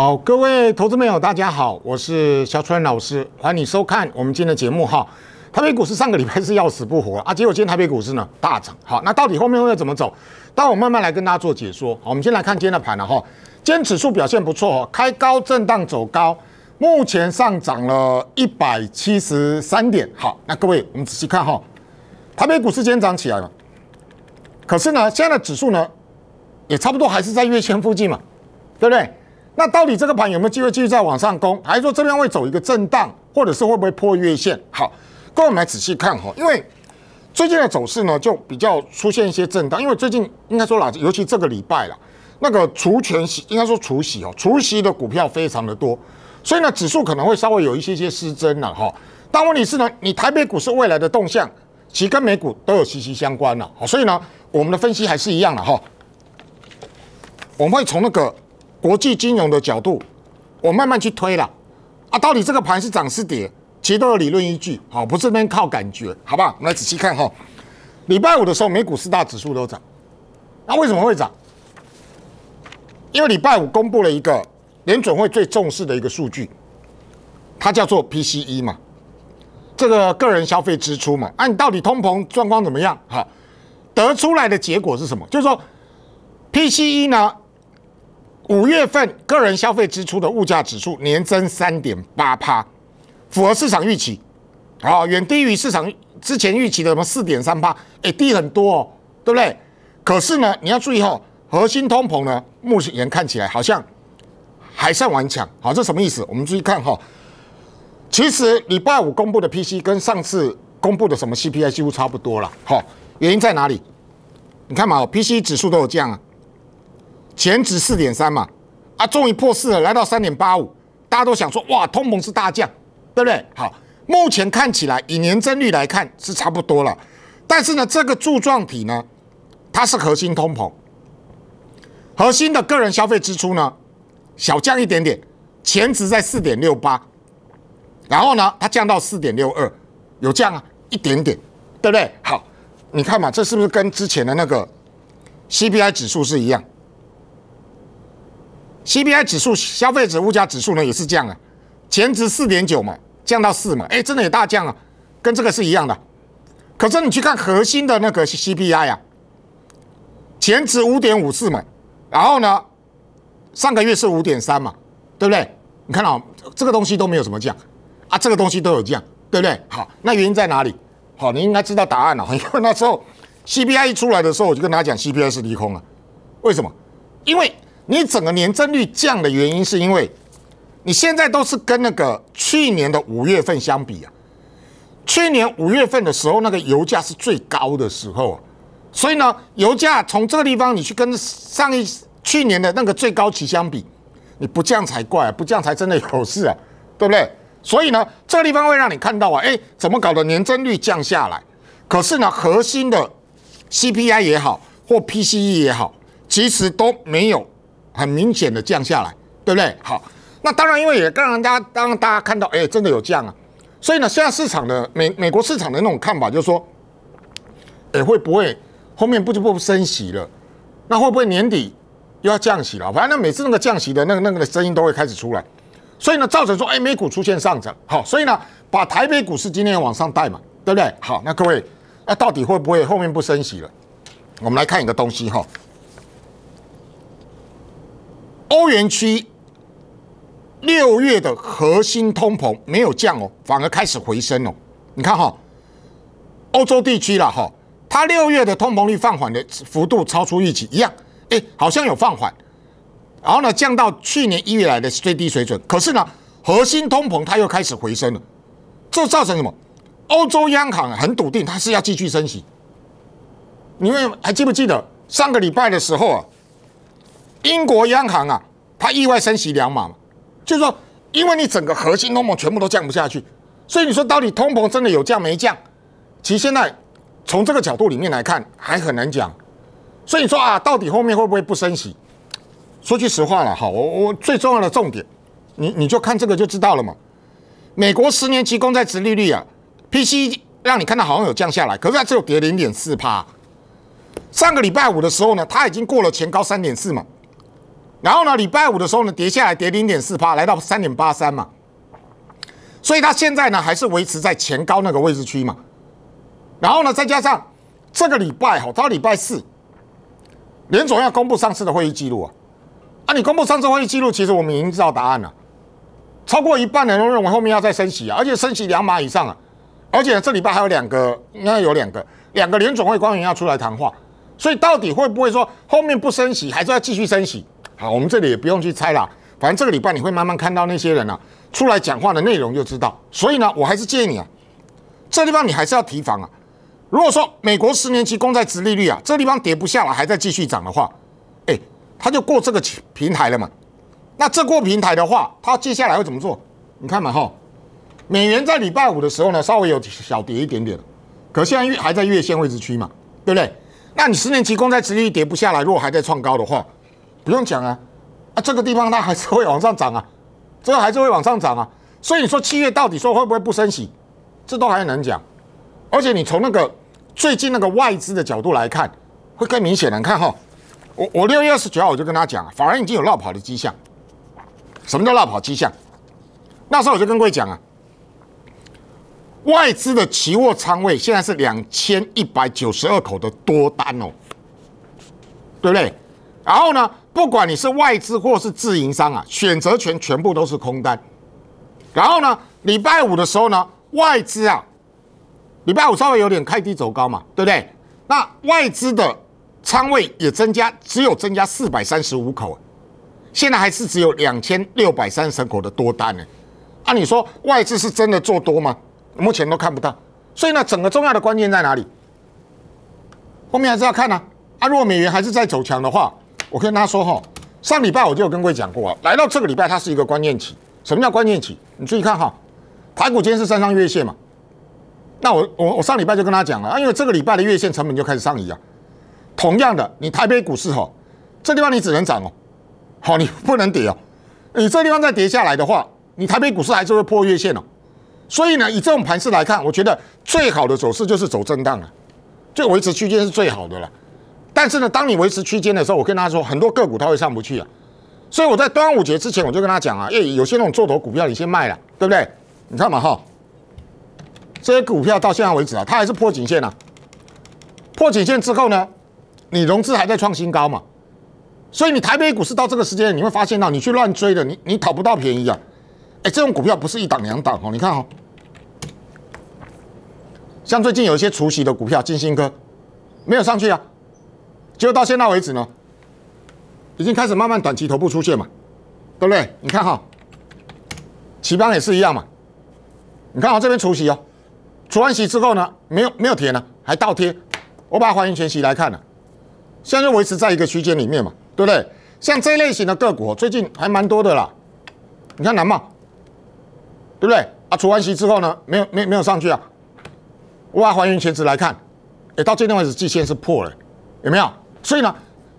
好，各位投资朋友，大家好，我是肖春老师，欢迎收看我们今天的节目哈。台北股市上个礼拜是要死不活 啊，结果今天台北股市呢大涨，好，那到底后面会怎么走？当我慢慢来跟大家做解说。好，我们先来看今天的盘了哈。今天指数表现不错哦，开高震荡走高，目前上涨了一百七十三点。好，那各位我们仔细看哈，台北股市今天涨起来了，可是呢，现在的指数呢也差不多还是在月线附近嘛，对不对？那到底这个盘有没有机会继续再往上攻，还是说这边会走一个震荡，或者是会不会破月线？好，跟我们来仔细看哈，因为最近的走势呢，就比较出现一些震荡，因为最近应该说啦，尤其这个礼拜啦，那个除权，应该说除息哦，除息的股票非常的多，所以呢，指数可能会稍微有一些些失真了哈。但问题是呢，你台北股市未来的动向，其跟美股都有息息相关了，所以呢，我们的分析还是一样的哈，我们会从那个。国际金融的角度，我慢慢去推了啊！到底这个盘是涨是跌，其实都有理论依据，好，不是那边靠感觉，好不好？我来仔细看哈。礼拜五的时候，美股四大指数都涨，那为什么会涨？因为礼拜五公布了一个联准会最重视的一个数据，它叫做 PCE 嘛，这个个人消费支出嘛，啊，你到底通膨状况怎么样？哈，得出来的结果是什么？就是说 PCE 呢？五月份个人消费支出的物价指数年增三点八趴，符合市场预期，啊，远低于市场之前预期的什么四点三趴，哎，低很多哦，对不对？可是呢，你要注意哈，核心通膨呢，目前看起来好像还算顽强，好，这什么意思？我们注意看哈，其实礼拜五公布的 P C 跟上次公布的什么 C P I 几乎差不多了，好，原因在哪里？你看嘛，p C 指数都有降啊。前值四点三嘛，啊，终于破四了，来到三点八五，大家都想说哇，通膨是大降，对不对？好，目前看起来以年增率来看是差不多了，但是呢，这个柱状体呢，它是核心通膨，核心的个人消费支出呢，小降一点点，前值在四点六八，然后呢，它降到四点六二，有降啊，一点点，对不对？好，你看嘛，这是不是跟之前的那个 CPI 指数是一样？CPI 指数，消费者物价指数呢也是降了，前值四点九嘛，降到四嘛，哎，真的也大降啊，跟这个是一样的。可是你去看核心的那个 CPI 啊，前值五点五四嘛，然后呢，上个月是五点三嘛，对不对？你看到这个东西都没有什么降啊，这个东西都有降，对不对？好，那原因在哪里？好，你应该知道答案了。因为那时候 CPI 一出来的时候，我就跟大家讲 CPI 是利空了，为什么？因为你整个年增率降的原因，是因为你现在都是跟那个去年的五月份相比啊。去年五月份的时候，那个油价是最高的时候，所以呢，油价从这个地方你去跟上一去年的那个最高期相比，你不降才怪，不降才真的有事啊，对不对？所以呢，这个地方会让你看到啊，哎，怎么搞的年增率降下来？可是呢，核心的 CPI 也好或 PCE 也好，其实都没有。很明显的降下来，对不对？好，那当然，因为也刚让大家，当大家看到，哎，真的有降啊。所以呢，现在市场的美美国市场的那种看法，就是说，哎，会不会后面不就不升息了？那会不会年底又要降息了？反正每次那个降息的那个那个的声音都会开始出来，所以呢，造成说，哎，美股出现上涨，好，所以呢，把台北股市今天往上带嘛，对不对？好，那各位，那到底会不会后面不升息了？我们来看一个东西哈。欧元区六月的核心通膨没有降哦，反而开始回升哦。你看哈，欧洲地区啦哈，它六月的通膨率放缓的幅度超出预期一样，哎，好像有放缓，然后呢降到去年一月来的最低水准。可是呢，核心通膨它又开始回升了，这造成什么？欧洲央行很笃定它是要继续升息。你们还记不记得上个礼拜的时候啊？英国央行啊，它意外升息两码，就是说，因为你整个核心通膨全部都降不下去，所以你说到底通膨真的有降没降？其实现在从这个角度里面来看，还很难讲。所以你说啊，到底后面会不会不升息？说句实话啦，好，我我最重要的重点，你你就看这个就知道了嘛。美国十年期公债殖利率啊，P C 让你看到好像有降下来，可是它只有跌零点四帕。上个礼拜五的时候呢，它已经过了前高三点四嘛。然后呢，礼拜五的时候呢，跌下来跌零点四八，来到三点八三嘛。所以它现在呢，还是维持在前高那个位置区嘛。然后呢，再加上这个礼拜吼，到礼拜四，联总要公布上次的会议记录啊。啊，你公布上次会议记录，其实我们已经知道答案了。超过一半的人都认为后面要再升息啊，而且升息两码以上啊。而且这礼拜还有两个，应该有两个，两个联总会官员要出来谈话。所以到底会不会说后面不升息，还是要继续升息？好，我们这里也不用去猜了，反正这个礼拜你会慢慢看到那些人啊出来讲话的内容就知道。所以呢，我还是建议你啊，这地方你还是要提防啊。如果说美国十年期公债殖利率啊，这地方跌不下来，还在继续涨的话，哎，它就过这个平台了嘛。那这过平台的话，它接下来会怎么做？你看嘛，哈，美元在礼拜五的时候呢，稍微有小跌一点点，可现在月还在月线位置区嘛，对不对？那你十年期公债殖利率跌不下来，如果还在创高的话，不用讲啊，啊，这个地方它还是会往上涨啊，这个还是会往上涨啊，所以你说七月到底说会不会不升息，这都还难讲。而且你从那个最近那个外资的角度来看，会更明显。你看哈，我我六月二十九号我就跟他讲，反而已经有落跑的迹象。什么叫落跑迹象？那时候我就跟各位讲啊，外资的期货仓位现在是两千一百九十二口的多单哦，对不对？然后呢？不管你是外资或是自营商啊，选择权全部都是空单。然后呢，礼拜五的时候呢，外资啊，礼拜五稍微有点开低走高嘛，对不对？那外资的仓位也增加，只有增加四百三十五口，现在还是只有两千六百三十口的多单呢。按理说外资是真的做多吗？目前都看不到。所以呢，整个重要的关键在哪里？后面还是要看啊。啊，如果美元还是在走强的话。我跟他说哈，上礼拜我就有跟各位讲过啊，来到这个礼拜它是一个关键期。什么叫关键期？你注意看哈，盘股今天是站上月线嘛？那我我我上礼拜就跟他讲了啊，因为这个礼拜的月线成本就开始上移啊。同样的，你台北股市哈，这地方你只能涨哦，好，你不能跌哦。你这地方再跌下来的话，你台北股市还是会破月线哦。所以呢，以这种盘势来看，我觉得最好的走势就是走震荡了，就维持区间是最好的了。但是呢，当你维持区间的时候，我跟他说很多个股它会上不去啊，所以我在端午节之前我就跟他讲啊，哎，有些那种做头股票你先卖了，对不对？你看嘛哈，这些股票到现在为止啊，它还是破颈线啊。破颈线之后呢，你融资还在创新高嘛，所以你台北股市到这个时间你会发现到你去乱追的，你你讨不到便宜啊，哎，这种股票不是一档两档哦，你看哈，像最近有一些除夕的股票，金星科没有上去啊。结果到现在为止呢，已经开始慢慢短期头部出现嘛，对不对？你看哈，旗邦也是一样嘛。你看我这边除息哦，除完息之后呢，没有没有填呢，还倒贴。我把还原全息来看呢，现在就维持在一个区间里面嘛，对不对？像这类型的个股最近还蛮多的啦，你看南茂，对不对？啊，除完息之后呢，没有没没有上去啊。我把还原全值来看，哎，到今天为止季线是破了，有没有？所以呢，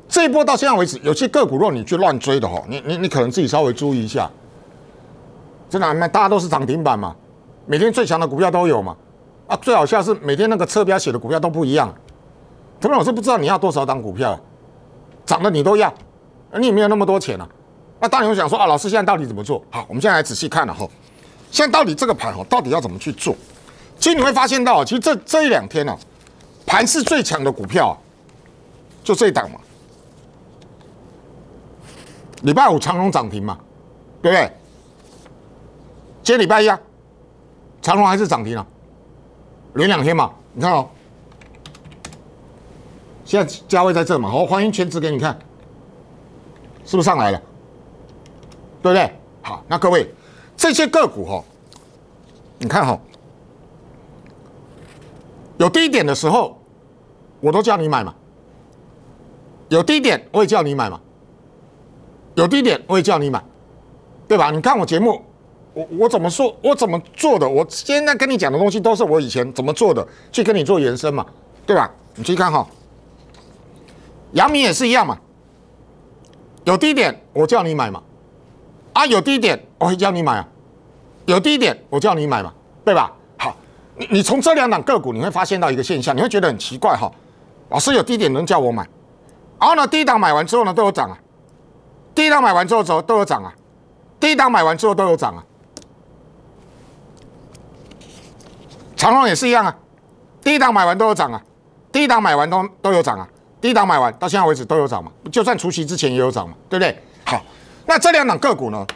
这一波到现在为止，有些个股若你去乱追的话，你你你可能自己稍微注意一下。真的，那大家都是涨停板嘛，每天最强的股票都有嘛。啊，最好笑是每天那个车标写的股票都不一样。怎仁老师不知道你要多少档股票，涨的你都要，你也没有那么多钱呢？那然我想说啊，老师现在到底怎么做？好，我们现在来仔细看了哈，现在到底这个盘哦，到底要怎么去做？其实你会发现到，其实这这一两天呢，盘是最强的股票。就这一档嘛，礼拜五长隆涨停嘛，对不对？今天礼拜一啊，长隆还是涨停了，连两天嘛。你看哦，现在价位在这嘛，我欢迎全职给你看，是不是上来了？对不对？好，那各位这些个股哈，你看哈，有低点的时候，我都叫你买嘛。有低点我也叫你买嘛，有低点我也叫你买，对吧？你看我节目，我我怎么说我怎么做的，我现在跟你讲的东西都是我以前怎么做的，去跟你做延伸嘛，对吧？你去看哈，杨明也是一样嘛，有低点我叫你买嘛，啊，有低点我也叫你买啊，有低点我叫你买嘛，对吧？好，你你从这两档个股你会发现到一个现象，你会觉得很奇怪哈，老师有低点能叫我买。然后呢，低档买完之后呢，都有涨啊。低档买完之后，都都有涨啊。低档买完之后都有涨啊。长虹也是一样啊，低档买完都有涨啊。低档买完都都有涨啊。低档买完到现在为止都有涨嘛，就算除夕之前也有涨嘛，对不对？好，那这两档个股呢，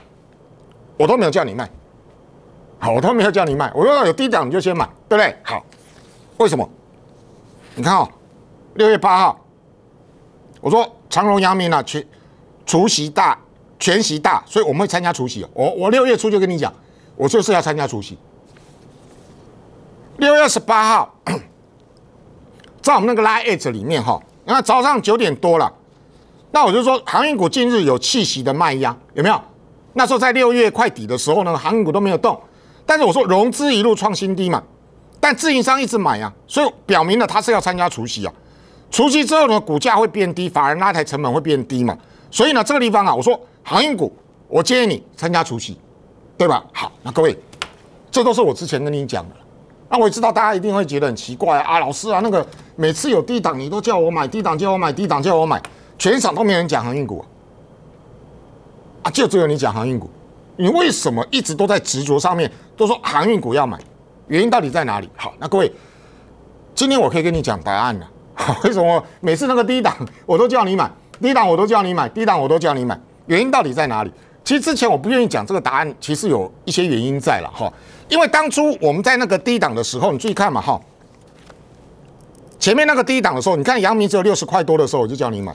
我都没有叫你卖。好，我都没有叫你卖，我要有低档你就先买，对不对？好，为什么？你看哦，六月八号。我说长荣扬明呢，全除夕大，全席大，所以我们会参加除夕。我我六月初就跟你讲，我就是要参加除夕。六月二十八号，在我们那个 live 里面哈，你看早上九点多了，那我就说航运股近日有气息的卖压，有没有？那时候在六月快底的时候呢，航运股都没有动，但是我说融资一路创新低嘛，但自营商一直买啊，所以表明了他是要参加除夕啊。除息之后呢，股价会变低，反而拉抬成本会变低嘛，所以呢，这个地方啊，我说航运股，我建议你参加除息，对吧？好，那各位，这都是我之前跟你讲的。那我知道大家一定会觉得很奇怪啊，老师啊，那个每次有低档，你都叫我买低档，叫我买低档，叫我买，全场都没人讲航运股啊，就只有你讲航运股，你为什么一直都在执着上面，都说航运股要买，原因到底在哪里？好，那各位，今天我可以跟你讲答案了。为什么每次那个低档我都叫你买？低档我都叫你买，低档我都叫你买。原因到底在哪里？其实之前我不愿意讲这个答案，其实有一些原因在了哈。因为当初我们在那个低档的时候，你注意看嘛哈。前面那个低档的时候，你看阳明只有六十块多的时候，我就叫你买；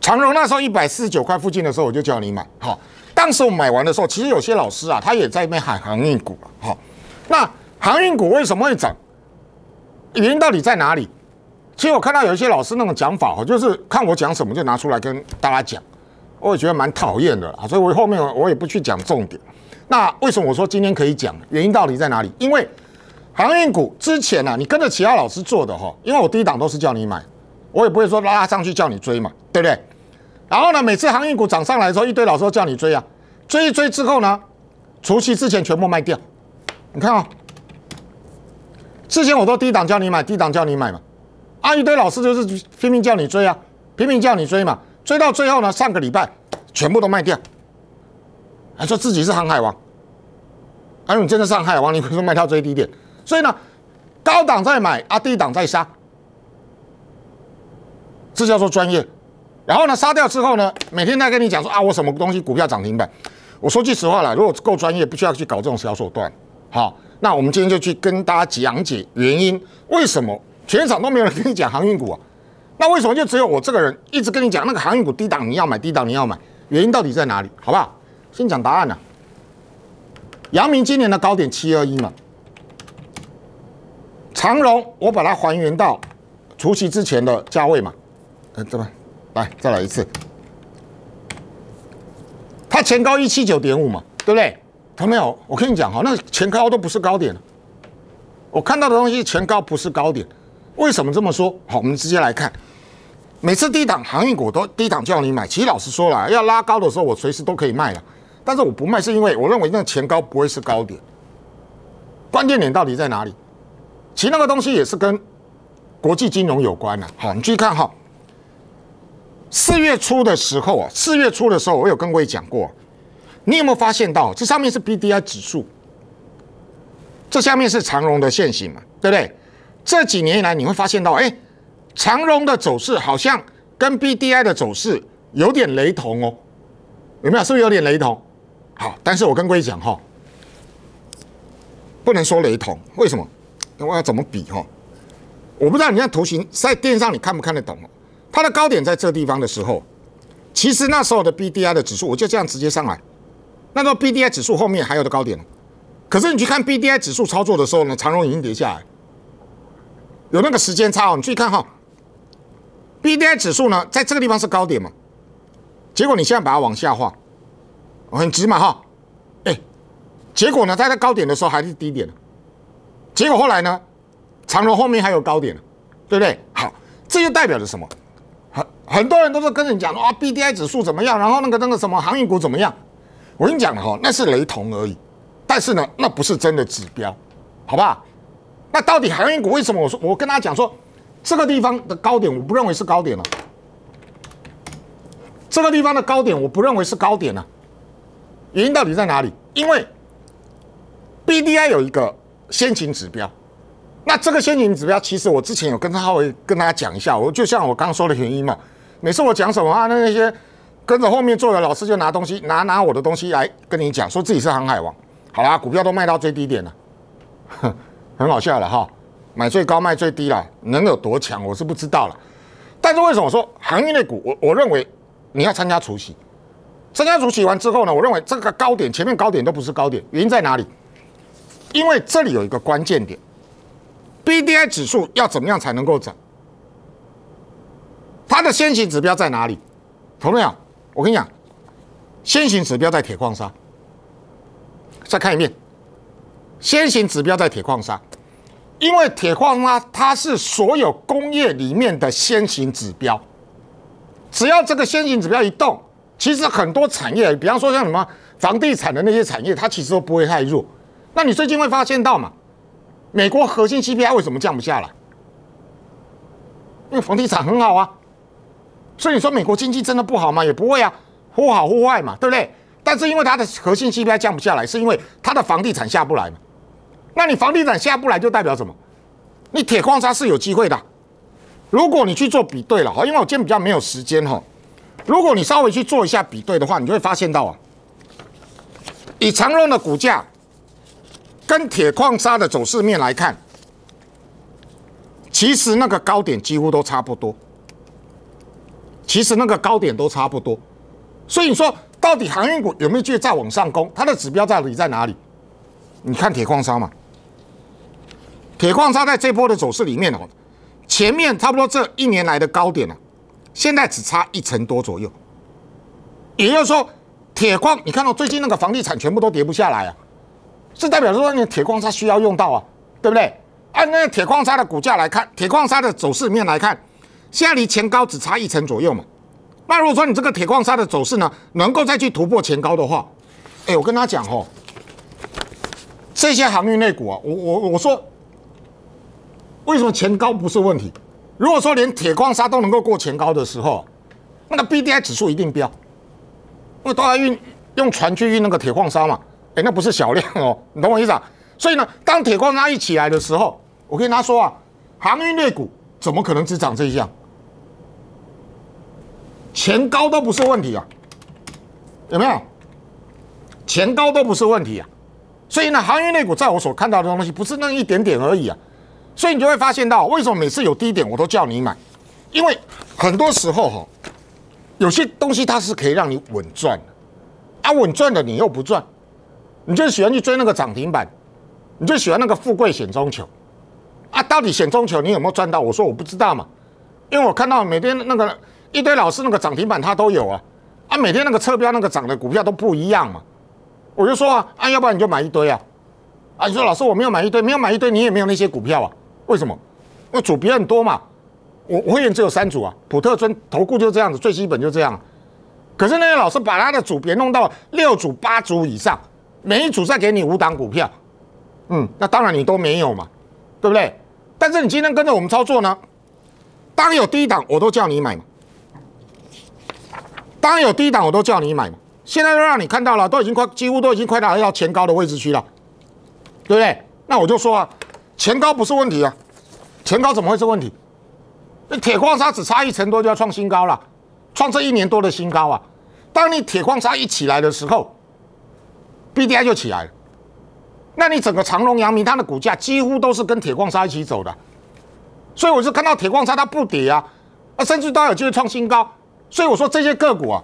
长荣那时候一百四十九块附近的时候，我就叫你买。哈，当时我买完的时候，其实有些老师啊，他也在那边喊航运股了哈。那航运股为什么会涨？原因到底在哪里？其实我看到有一些老师那种讲法哈，就是看我讲什么就拿出来跟大家讲，我也觉得蛮讨厌的啊，所以我后面我也不去讲重点。那为什么我说今天可以讲？原因到底在哪里？因为航运股之前呢，你跟着其他老师做的哈，因为我低档都是叫你买，我也不会说拉上去叫你追嘛，对不对？然后呢，每次航运股涨上来的时候，一堆老师都叫你追啊，追一追之后呢，除夕之前全部卖掉。你看啊，之前我都低档叫你买，低档叫你买嘛。阿一堆老师就是拼命叫你追啊，拼命叫你追嘛，追到最后呢，上个礼拜全部都卖掉，还说自己是航海王。阿你真的上海王，你可说卖到最低点。所以呢，高档在买，啊，低档在杀，这叫做专业。然后呢，杀掉之后呢，每天在跟你讲说啊，我什么东西股票涨停板。我说句实话了，如果够专业，不需要去搞这种小手段。好，那我们今天就去跟大家讲解原因，为什么？全场都没有人跟你讲航运股啊，那为什么就只有我这个人一直跟你讲那个航运股低档你要买低档你要买？原因到底在哪里？好不好？先讲答案了。阳明今年的高点七二一嘛，长荣我把它还原到除夕之前的价位嘛。嗯，这边来再来一次，它前高一七九点五嘛，对不对？他没有，我跟你讲哈，那前高都不是高点，我看到的东西前高不是高点。为什么这么说？好，我们直接来看，每次低档航运股都低档叫你买。其实老实说了，要拉高的时候，我随时都可以卖了。但是我不卖，是因为我认为那前高不会是高点。关键点到底在哪里？其实那个东西也是跟国际金融有关的。好，你注意看哈，四月初的时候啊，四月初的时候，我有跟各位讲过。你有没有发现到这上面是 B d i 指数，这下面是长荣的线型嘛，对不对？这几年以来，你会发现到，哎，长荣的走势好像跟 B D I 的走势有点雷同哦，有没有？是不是有点雷同？好，但是我跟各位讲哈，不能说雷同。为什么？我要怎么比哈？我不知道。你那图形在电上，你看不看得懂？它的高点在这地方的时候，其实那时候的 B D I 的指数我就这样直接上来。那到 B D I 指数后面还有的高点，可是你去看 B D I 指数操作的时候呢，长荣已经跌下来。有那个时间差哦，你注意看哈，B D I 指数呢，在这个地方是高点嘛，结果你现在把它往下滑，很直嘛哈，哎，结果呢，在那高点的时候还是低点，结果后来呢，长龙后面还有高点，对不对？好，这就代表着什么？很很多人都是跟人讲的啊，B D I 指数怎么样，然后那个那个什么行业股怎么样？我跟你讲了哈，那是雷同而已，但是呢，那不是真的指标，好吧？那到底航运股为什么？我说我跟大家讲说，这个地方的高点我不认为是高点了，这个地方的高点我不认为是高点了，原因到底在哪里？因为 B D I 有一个先行指标，那这个先行指标其实我之前有跟浩伟跟大家讲一下，我就像我刚说的原因嘛，每次我讲什么啊，那那些跟着后面做的老师就拿东西拿拿我的东西来跟你讲，说自己是航海王，好啦，股票都卖到最低点了，哼。很好笑了哈，买最高卖最低了，能有多强我是不知道了。但是为什么说航运类股，我我认为你要参加除夕，参加除夕完之后呢，我认为这个高点前面高点都不是高点，原因在哪里？因为这里有一个关键点，B D I 指数要怎么样才能够涨？它的先行指标在哪里？朋友我跟你讲，先行指标在铁矿砂。再看一遍。先行指标在铁矿上，因为铁矿呢，它是所有工业里面的先行指标。只要这个先行指标一动，其实很多产业，比方说像什么房地产的那些产业，它其实都不会太弱。那你最近会发现到嘛？美国核心 CPI 为什么降不下来？因为房地产很好啊，所以你说美国经济真的不好吗？也不会啊，忽好忽坏嘛，对不对？但是因为它的核心 CPI 降不下来，是因为它的房地产下不来嘛。那你房地产下不来就代表什么？你铁矿砂是有机会的。如果你去做比对了哈，因为我今天比较没有时间哈。如果你稍微去做一下比对的话，你就会发现到啊，以长荣的股价跟铁矿砂的走势面来看，其实那个高点几乎都差不多。其实那个高点都差不多，所以你说到底航运股有没有继续再往上攻？它的指标在理在哪里？你看铁矿砂嘛。铁矿砂在这波的走势里面哦，前面差不多这一年来的高点啊，现在只差一层多左右。也就是说，铁矿，你看到最近那个房地产全部都跌不下来啊，是代表说你铁矿砂需要用到啊，对不对？按那个铁矿砂的股价来看，铁矿砂的走势面来看，现在离前高只差一层左右嘛。那如果说你这个铁矿砂的走势呢，能够再去突破前高的话，哎，我跟他讲哦，这些航运类股啊，我我我说。为什么前高不是问题？如果说连铁矿砂都能够过前高的时候，那 B D I 指数一定飙，因为都要运用船去运那个铁矿砂嘛。哎，那不是小量哦，你懂我意思啊？所以呢，当铁矿砂一起来的时候，我跟他说啊，航运类股怎么可能只涨这一项？前高都不是问题啊，有没有？前高都不是问题啊，所以呢，航运类股在我所看到的东西不是那一点点而已啊。所以你就会发现到，为什么每次有低点我都叫你买？因为很多时候哈，有些东西它是可以让你稳赚的啊，稳赚的你又不赚，你就喜欢去追那个涨停板，你就喜欢那个富贵险中求啊。到底险中求你有没有赚到？我说我不知道嘛，因为我看到每天那个一堆老师那个涨停板他都有啊啊，每天那个车标那个涨的股票都不一样嘛，我就说啊啊，要不然你就买一堆啊啊，你说老师我没有买一堆，没有买一堆你也没有那些股票啊。为什么？那组别很多嘛，我我也只有三组啊。普特尊投顾就这样子，最基本就这样。可是那些老师把他的组别弄到六组、八组以上，每一组再给你五档股票，嗯，那当然你都没有嘛，对不对？但是你今天跟着我们操作呢，当有低档我都叫你买嘛，当有低档我都叫你买嘛。现在都让你看到了，都已经快几乎都已经快到前高的位置去了，对不对？那我就说啊，前高不是问题啊。前高怎么会是问题？那铁矿砂只差一成多就要创新高了，创这一年多的新高啊！当你铁矿砂一起来的时候，B D I 就起来了。那你整个长隆、阳明，它的股价几乎都是跟铁矿砂一起走的，所以我就看到铁矿砂它不跌啊，啊甚至都有机会创新高，所以我说这些个股啊，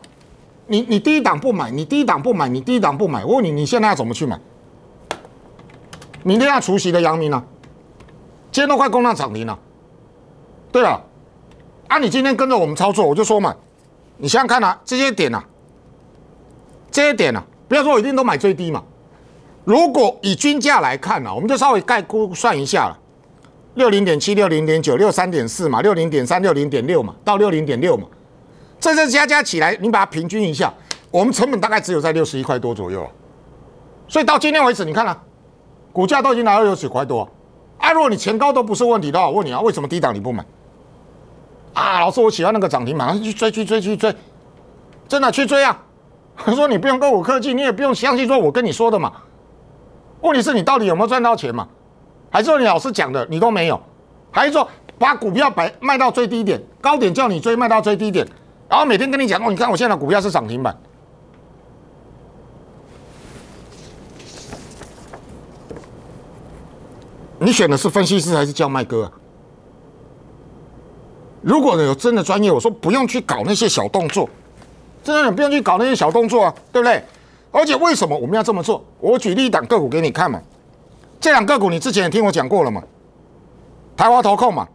你你第一档不买，你第一档不买，你第一档不买，我问你，你现在要怎么去买？明天要出席的阳明呢？今天都快攻到涨停了。对了，啊，你今天跟着我们操作，我就说嘛，你想想看啊，这些点呐，这些点呐，不要说一定都买最低嘛。如果以均价来看呢，我们就稍微概估算一下了，六零点七六、零点九六、三点四嘛，六零点三、六零点六嘛，到六零点六嘛，这这加加起来，你把它平均一下，我们成本大概只有在六十一块多左右啊。所以到今天为止，你看了，股价都已经拿到六十块多。他如果你前高都不是问题的话，我问你啊，为什么低档你不买？啊，老师，我喜欢那个涨停板，去追，去追，去追，真的去追啊！我说你不用跟我客气，你也不用相信说我跟你说的嘛。问题是你到底有没有赚到钱嘛？还是说你老师讲的你都没有？还是说把股票摆卖到最低点，高点叫你追，卖到最低点，然后每天跟你讲哦，你看我现在的股票是涨停板。你选的是分析师还是叫卖哥啊？如果有真的专业，我说不用去搞那些小动作，真的不用去搞那些小动作啊，对不对？而且为什么我们要这么做？我举例档个股给你看嘛，这两个股你之前也听我讲过了嘛，台湾投控嘛，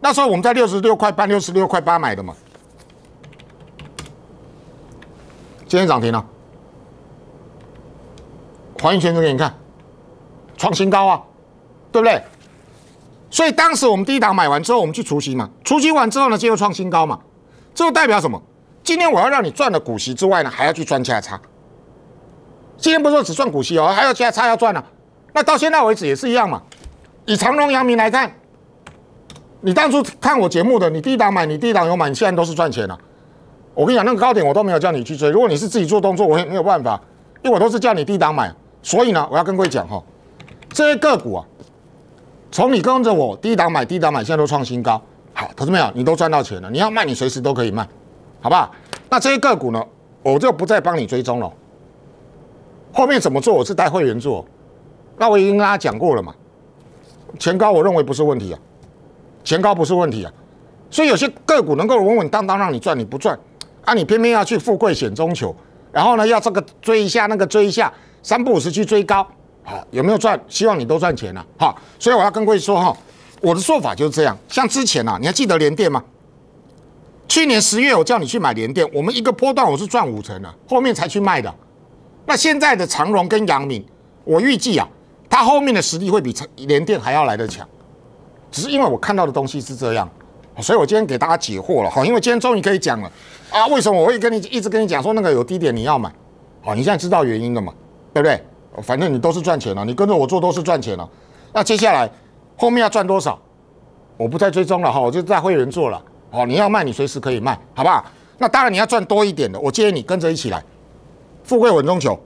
那时候我们在六十六块半、六十六块八买的嘛，今天涨停了，还一全多给你看，创新高啊！对不对？所以当时我们低档买完之后，我们去除息嘛，除息完之后呢，就又创新高嘛，这代表什么？今天我要让你赚了股息之外呢，还要去赚价差。今天不是说只赚股息哦，还要价差要赚呢。那到现在为止也是一样嘛。以长隆、阳明来看，你当初看我节目的，你低档买，你低档有买，你现在都是赚钱了。我跟你讲，那个高点我都没有叫你去追。如果你是自己做动作，我没有办法，因为我都是叫你低档买。所以呢，我要跟各位讲哈，这些个股啊。从你跟着我低档买，低档买，现在都创新高，好，投资没有，你都赚到钱了。你要卖，你随时都可以卖，好不好？那这些个股呢，我就不再帮你追踪了。后面怎么做，我是带会员做。那我已经跟大家讲过了嘛，前高我认为不是问题啊，前高不是问题啊。所以有些个股能够稳稳当当让你赚，你不赚啊？你偏偏要去富贵险中求，然后呢，要这个追一下，那个追一下，三不五十去追高。好，有没有赚？希望你都赚钱啊！好，所以我要跟各位说，哈，我的做法就是这样。像之前啊，你还记得联电吗？去年十月我叫你去买联电，我们一个波段我是赚五成的，后面才去卖的。那现在的长荣跟杨明，我预计啊，它后面的实力会比联电还要来得强。只是因为我看到的东西是这样，所以我今天给大家解惑了。好，因为今天终于可以讲了啊，为什么我会跟你一直跟你讲说那个有低点你要买？好，你现在知道原因了嘛？对不对？反正你都是赚钱了，你跟着我做都是赚钱了。那接下来后面要赚多少，我不再追踪了哈，我就在会员做了。哦，你要卖你随时可以卖，好不好？那当然你要赚多一点的，我建议你跟着一起来，富贵稳中求，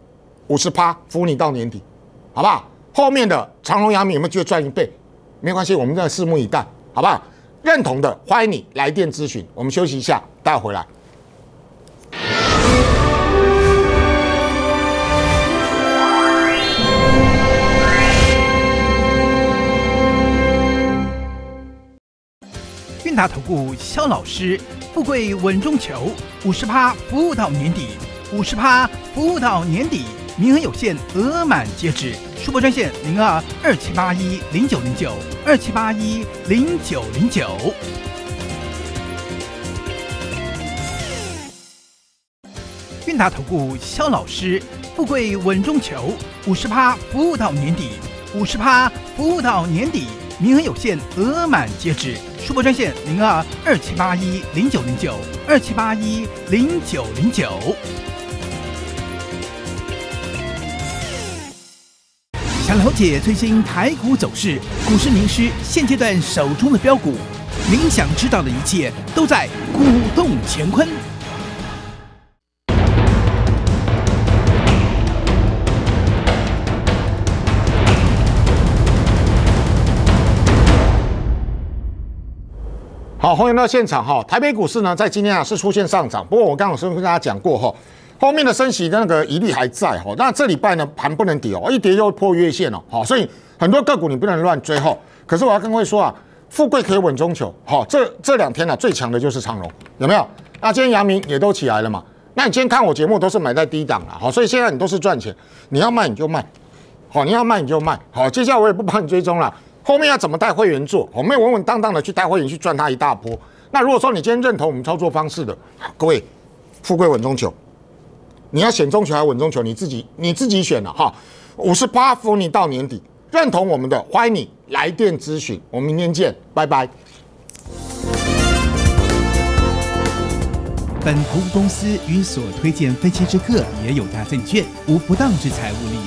五十趴扶你到年底，好不好？后面的长隆杨米有没有机会赚一倍？没关系，我们再拭目以待，好不好？认同的欢迎你来电咨询，我们休息一下，待会回来。达投顾肖老师，富贵稳中求，五十趴服务到年底，五十趴服务到年底，名额有限，额满截止。速播专线零二二七八一零九零九二七八一零九零九。运达投顾肖老师，富贵稳中求，五十趴服务到年底，五十趴服务到年底，名额有限，额满截止。出播专线零二二七八一零九零九二七八一零九零九，想了解最新台股走势，股市名师现阶段手中的标股，您想知道的一切都在《股动乾坤》。欢迎到现场哈，台北股市呢在今天啊是出现上涨，不过我刚刚是跟大家讲过哈，后面的升息的那个疑虑还在哈，那这礼拜呢盘不能跌哦，一跌又破月线了，好，所以很多个股你不能乱追哈。可是我要跟各位说啊，富贵可以稳中求，好，这这两天呢最强的就是长隆，有没有？那今天阳明也都起来了嘛，那你今天看我节目都是买在低档了，好，所以现在你都是赚钱，你要卖你就卖，好，你要卖你就卖，好，接下来我也不帮你追踪了。后面要怎么带会员做？我们稳稳当当的去带会员去赚他一大波。那如果说你今天认同我们操作方式的各位，富贵稳中求，你要选中求还是稳中求？你自己你自己选了哈。五十八伏，你到年底认同我们的，欢迎你来电咨询。我们明天见，拜拜。本投资公司与所推荐分期之客也有家证券无不当之财务。